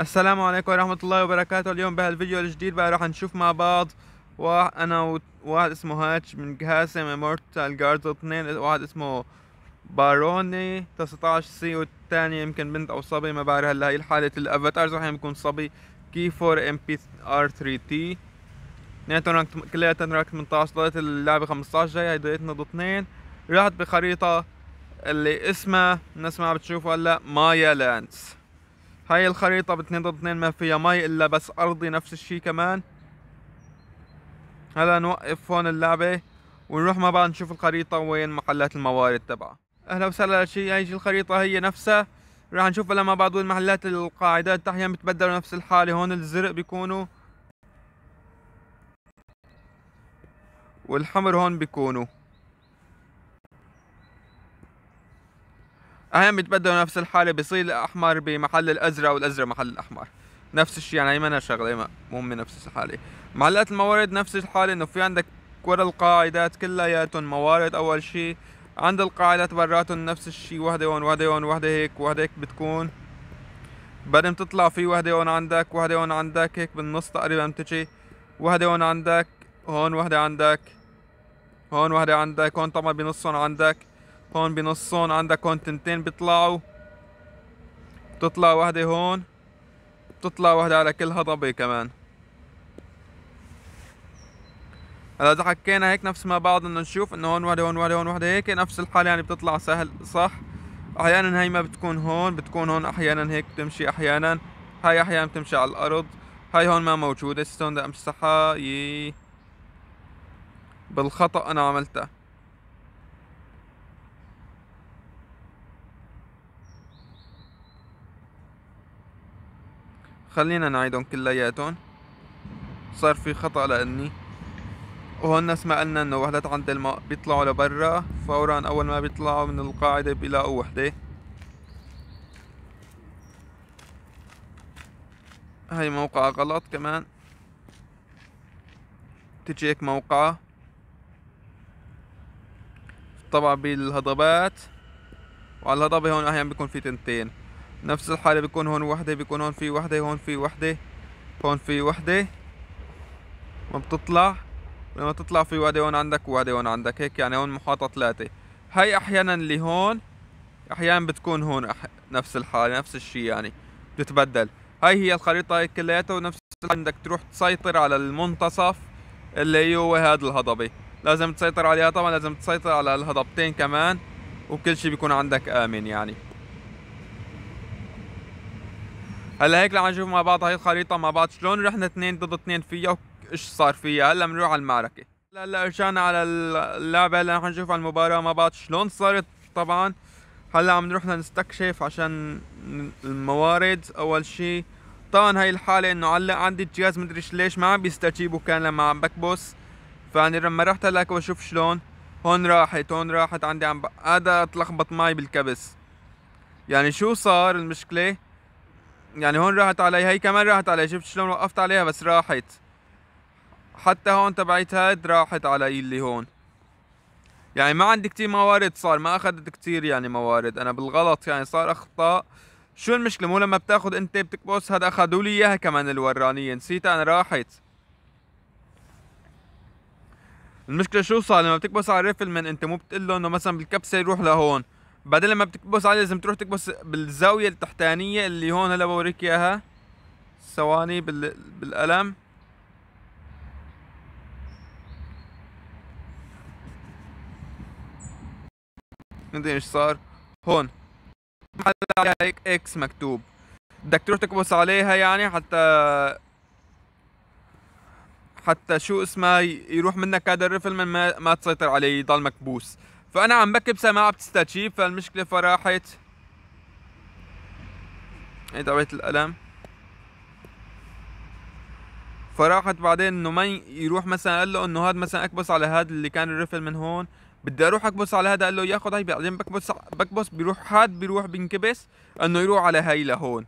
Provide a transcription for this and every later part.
السلام عليكم ورحمة الله وبركاته اليوم بهالفيديو الجديد بقى راح نشوف مع بعض واحد انا وواحد اسمه هاتش من جهاز امورتال جاردز اثنين واحد اسمه باروني 19 سي والثاني يمكن بنت او صبي ما بعرف هلا هي الحالة الافاتارز احيانا يكون صبي كي 4 ام بي ار 3 تي اثنيناتهم رانك كلياتهم رانك 18 ضليت اللعبة 15 جاي هي ضليتنا ضد اثنين رحت بخريطة اللي اسمها الناس ما عم بتشوفها هلا مايا لاندز هاي الخريطة باتنين ضد اثنين ما فيها مي الا بس ارضي نفس الشي كمان هلا نوقف هون اللعبة ونروح مع بعض نشوف الخريطة وين محلات الموارد تبعها اهلا وسهلا شي هاي الخريطة هي نفسها راح نشوف لما بعض المحلات القاعدات تحيا بتبدلوا نفس الحالة هون الزرق بيكونوا والحمر هون بيكونوا اهم بيتبدلوا نفس الحاله بيصير الاحمر بمحل الازرق والازرق محل الاحمر نفس الشيء يعني ايمن شغله مو من نفس الحاله معلقات الموارد نفس الحاله انه في عندك ورا القاعدات كلياتهم موارد اول شيء عند القاعدات براتهم نفس الشيء وحده هون وحده هون وحده هيك وحده هيك بتكون بعدين بتطلع في وحده هون عندك وحده هون عندك هيك بالنص تقريبا بتجي وحده هون عندك هون وحده عندك هون وحده عندك هون طبعا بنصهم عندك هون بنصهم عندك هون تنتين بيطلعوا بتطلع وحدة هون بتطلع وحدة على كل هضبة كمان هلا اذا حكينا هيك نفس ما بعض انه نشوف انه هون وحدة هون وحدة هون وحدة هيك نفس الحالة يعني بتطلع سهل صح احيانا هي ما بتكون هون بتكون هون احيانا هيك بتمشي احيانا هاي احيانا بتمشي على الارض هاي هون ما موجودة ستون ده امسحها يي بالخطأ انا عملتها خلينا نعيدهم كلياتهم صار في خطأ لأني وهون ما قلنا انه وحدات عند الماء بيطلعوا لبرا فورا اول ما بيطلعوا من القاعدة بيلاقوا وحدة هاي موقع غلط كمان تجيك موقع طبعا بالهضبات وعلى الهضبة هون احيانا بيكون في تنتين نفس الحالة بيكون هون وحدة بيكون هون في وحدة هون في وحدة هون في وحدة ما بتطلع لما تطلع في وحدة هون عندك وحدة هون عندك هيك يعني هون محاطة ثلاثة هاي أحيانا اللي هون أحيانا بتكون هون أح... نفس الحالة نفس الشيء يعني بتتبدل هاي هي الخريطة كلياتها ونفس عندك تروح تسيطر على المنتصف اللي هو هذا الهضبة لازم تسيطر عليها طبعا لازم تسيطر على الهضبتين كمان وكل شيء بيكون عندك آمن يعني هلا هيك لما نشوف مع بعض هاي الخريطه مع بعض شلون رحنا اثنين ضد اثنين فيها وايش صار فيها هلا بنروح على المعركه هلا رجعنا على اللعبه هلا رح نشوف على المباراه مع بعض شلون صارت طبعا هلا عم نروح لنستكشف عشان الموارد اول شيء طبعا هاي الحاله انه علق عندي الجهاز مدري ليش ما عم بيستجيبوا كان لما عم بكبس فانا لما رحت هلاك واشوف شلون هون راحت هون راحت عندي عم هذا اتلخبط تلخبط معي بالكبس يعني شو صار المشكله يعني هون راحت علي هي كمان راحت علي شفت شلون وقفت عليها بس راحت حتى هون تبعت هاد راحت علي اللي هون يعني ما عندي كتير موارد صار ما اخذت كتير يعني موارد انا بالغلط يعني صار اخطاء شو المشكلة مو لما بتاخد انت بتكبس هذا اخذوا لي اياها كمان الورانية نسيتها انا راحت المشكلة شو صار لما بتكبس على الرفل من انت مو بتقول له انه مثلا بالكبسة يروح لهون بعدين لما بتكبس عليه لازم تروح تكبس بالزاويه التحتانيه اللي هون هلا بوريك اياها ثواني بال... بالقلم مدري ايش صار هون هيك اكس مكتوب بدك تروح تكبس عليها يعني حتى حتى شو اسمها يروح منك هذا الرفل من ما, ما تسيطر عليه يضل مكبوس فانا عم بكبسها ما عم تستتشيب فالمشكله فراحت هي تبعت القلم فراحت بعدين انه ما يروح مثلا قال له انه هذا مثلا اكبس على هذا اللي كان الرفل من هون بدي اروح اكبس على هذا قال له ياخذ هي بعدين بكبس بكبس بيروح هاد بيروح بينكبس انه يروح على هي لهون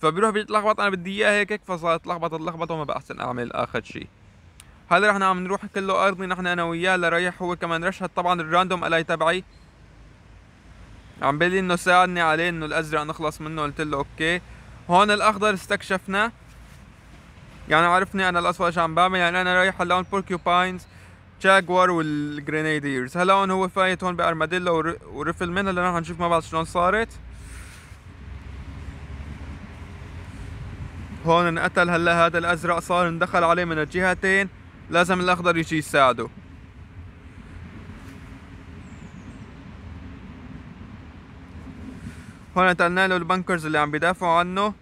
فبيروح بيتلخبط انا بدي اياه هيك فصارت لخبطه لخبطه وما بحسن اعمل اخر شيء هلا رح عم نروح كله ارضي نحن انا وياه لريح هو كمان رشحت طبعا الراندوم الاي تبعي عم بيلي انه ساعدني عليه انه الازرق نخلص منه قلت له اوكي هون الاخضر استكشفناه يعني عرفني انا الاصفر شو عم بعمل يعني انا رايح هلا هون بوركيوباينز جاكوار والجرينيديرز هلا هون هو فايت هون بارماديلا ورفل من هلا رح نشوف مع بعض شلون صارت هون انقتل هلا هذا الازرق صار اندخل عليه من الجهتين لازم الاخضر يجي يساعده هون قتلنا له البنكرز اللي عم بيدافعوا عنه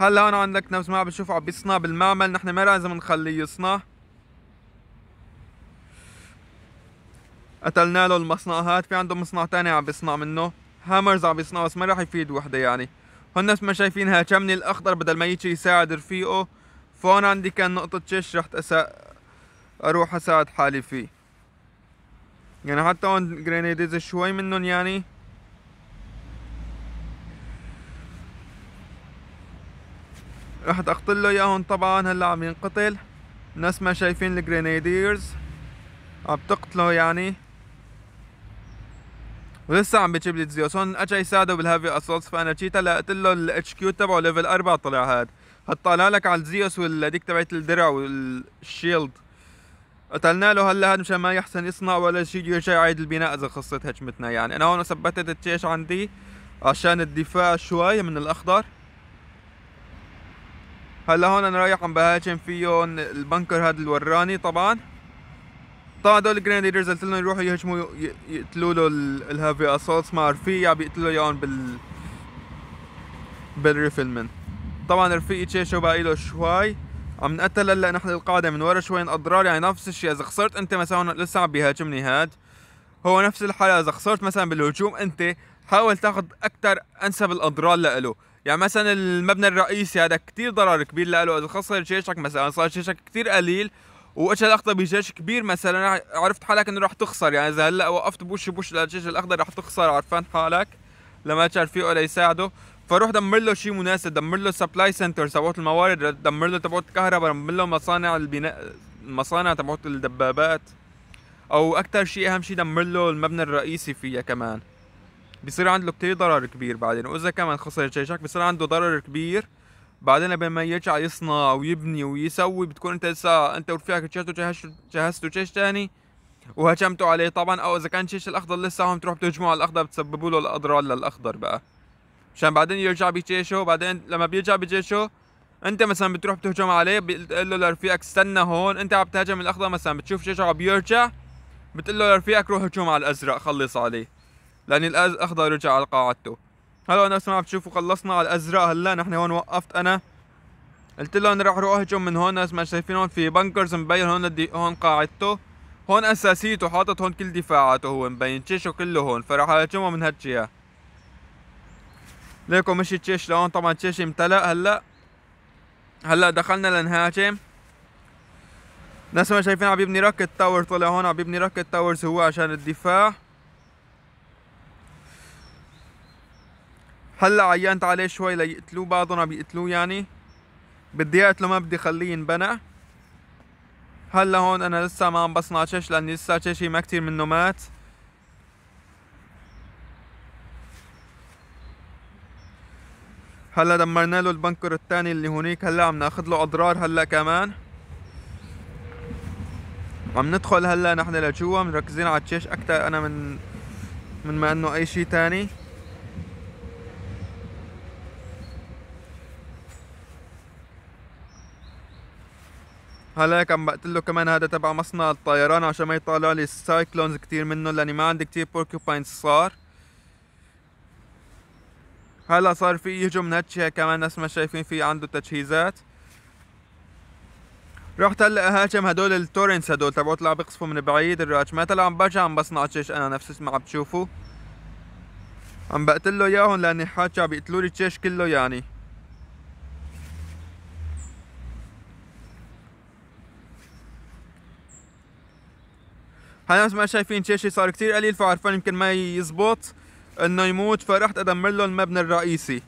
هلا هون عندك نفس ما عم بشوف عم بيصنع بالمعمل نحن ما لازم نخليه يصنع قتلنا له المصنع هاد في عنده مصنع تاني عم بيصنع منه هامرز عم بيصنعوا بس ما راح يفيد وحده يعني هون نفس ما شايفين هاتشمني الاخضر بدل ما يجي يساعد رفيقه فهون عندي كان نقطة شش رحت أسا... أروح أساعد حالي فيه يعني حتى هون جرينيديز شوي منهم يعني رحت اقتل له اياهم طبعا هلا عم ينقتل ناس ما شايفين الجرينيديرز عم تقتله يعني ولسه عم بتجيب لي تزيوس هون اجى يساعده بالهافي اسولتس فانا جيت هلا قلت له الاتش كيو تبعه ليفل 4 طلع هاد هتطلع لك على الزيوس والديك تبعت الدرع والشيلد قتلنا له هلا هذا مشان ما يحسن يصنع ولا شيء يرجع يعيد البناء اذا خصت هجمتنا يعني انا هون ثبتت التيش عندي عشان الدفاع شوي من الاخضر هلا هون انا رايح عم بهاجم فيهم البنكر هذا الوراني طبعا طبعا هدول الجرينيدرز قلت لهم يروحوا يهجموا يقتلوا له الهافي اسولتس ما في عم يقتلوا اياهم بال بالريفلمنت طبعا رفيقي تشيشو باقي له شوي عم نقتل هلا نحن القاعده من ورا شوي اضرار يعني نفس الشيء اذا خسرت انت مثلا لسه عم بيهاجمني هاد هو نفس الحاله اذا خسرت مثلا بالهجوم انت حاول تاخذ اكثر انسب الاضرار له يعني مثلا المبنى الرئيسي هذا كثير ضرر كبير له اذا خسر جيشك مثلا صار جيشك كثير قليل واجى الاخضر بجيش كبير مثلا عرفت حالك انه راح تخسر يعني اذا هلا وقفت بوش بوش للجيش الاخضر راح تخسر عرفان حالك لما تشار فيه ليساعده فروح دمر له شيء مناسب دمر له سبلاي سنتر تبعت الموارد دمر له تبعت الكهرباء دمر له مصانع البناء المصانع تبعت الدبابات او اكثر شيء اهم شيء دمر له المبنى الرئيسي فيها كمان بصير عنده كتير ضرر كبير بعدين واذا كمان خسر جيشك بصير عنده ضرر كبير بعدين ما يرجع يصنع ويبني ويسوي بتكون انت لسه انت ورفيقك جهزتوا جهزتوا جيش تاني وهجمتوا عليه طبعا او اذا كان جيش الاخضر لسه عم تروح بتهجموا على الاخضر بتسببوا له الاضرار للاخضر بقى عشان بعدين يرجع بجيشه وبعدين لما بيرجع بجيشه انت مثلا بتروح بتهجم عليه بتقول له لرفيقك استنى هون انت عم تهاجم الاخضر مثلا بتشوف جيشه عم يرجع بتقول له لرفيقك روح هجوم على الازرق خلص عليه لان الاخضر رجع على قاعدته هلا نفس ما عم تشوفوا خلصنا على الازرق هلا نحن هون وقفت انا قلت له انا راح اروح اهجم من هون نفس ما شايفين هون في بنكرز مبين هون دي هون قاعدته هون اساسيته حاطط هون كل دفاعاته هو مبين جيشه كله هون فراح اهجمه من هالجهه ليكو مشي تشيش لهون طبعا تشيش امتلأ هلا هلا دخلنا لنهاجم نفس ما شايفين عم يبني راكت تاور طلع هون عم يبني راكت تاورز هو عشان الدفاع هلا عينت عليه شوي ليقتلوه بعضهم عم يقتلوه يعني بدي اقتله ما بدي خليه ينبنى هلا هون انا لسه ما عم بصنع تشيش لاني لسه تشيشي ما كتير منه مات هلا دمرنا له البنكر الثاني اللي هونيك هلا عم ناخذ له اضرار هلا كمان عم ندخل هلا نحن لجوا مركزين على الجيش اكثر انا من من ما انه اي شيء ثاني هلا هيك عم له كمان هذا تبع مصنع الطيران عشان ما يطلع لي السايكلونز كثير منه لاني ما عندي كثير بوركيباينز صار هلا صار في يهجم نتشي كمان نفس ما شايفين في عنده تجهيزات رحت هلا هاجم هدول التورنس هدول تبعو طلعوا بيقصفوا من بعيد الراج ما طلع عم برجع عم بصنع جيش انا نفس ما عم تشوفوا عم بقتلو اياهم لاني حاج عم بيقتلوا لي الجيش كله يعني هلا مثل ما شايفين جيشي صار كتير قليل فعرفان يمكن ما يزبط انه يموت فرحت ادمر له المبنى الرئيسي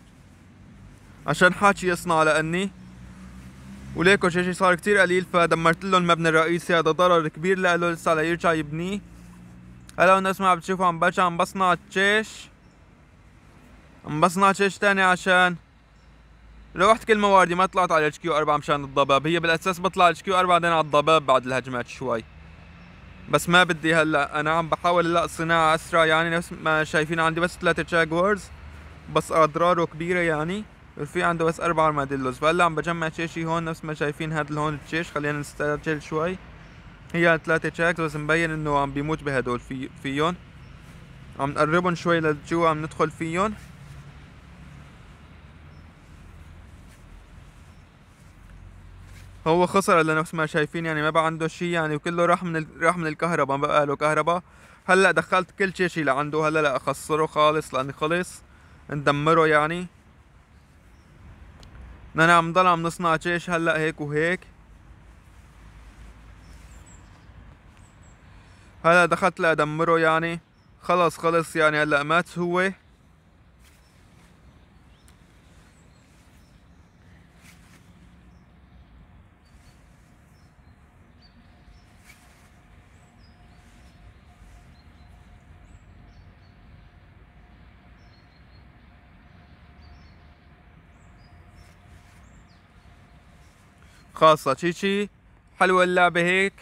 عشان حاكي يصنع لاني وليكو شيء صار كتير قليل فدمرت له المبنى الرئيسي هذا ضرر كبير لإله لسه ليرجع يرجع يبنيه هلا الناس ما عم بتشوفوا عم برجع عم بصنع تشيش عم بصنع تشيش تاني عشان روحت كل مواردي ما طلعت على الاتش كيو 4 مشان الضباب هي بالاساس بطلع الاتش كيو 4 بعدين على الضباب بعد الهجمات شوي بس ما بدي هلا انا عم بحاول هلا الصناعه اسرع يعني نفس ما شايفين عندي بس ثلاثه جاكورز بس اضراره كبيره يعني في عنده بس اربع ارماديلوز فهلا عم بجمع شيشي هون نفس ما شايفين هذا هون الشيش خلينا نستعجل شوي هي ثلاثه تشاكس بس مبين انه عم بيموت بهدول في فيهم عم نقربهم شوي لجوا عم ندخل فيهم هو خسر اللي نفس ما شايفين يعني ما بقى عنده شيء يعني وكله راح من ال... راح من الكهرباء ما بقى له كهرباء هلا دخلت كل شيء شيء لعنده هلا لا اخسره خالص لاني خلص ندمره يعني نحن عم نضل عم نصنع شيش هلا هيك وهيك هلا دخلت لادمره يعني خلص خلص يعني هلا مات هو خاصة شي شي حلوة اللعبة هيك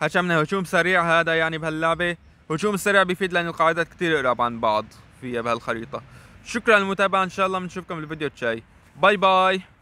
هشمنا هجوم سريع هذا يعني بهاللعبة هجوم سريع بيفيد لأن القاعدات كتير قراب عن بعض فيها بهالخريطة شكرا للمتابعة إن شاء الله بنشوفكم بالفيديو الجاي باي باي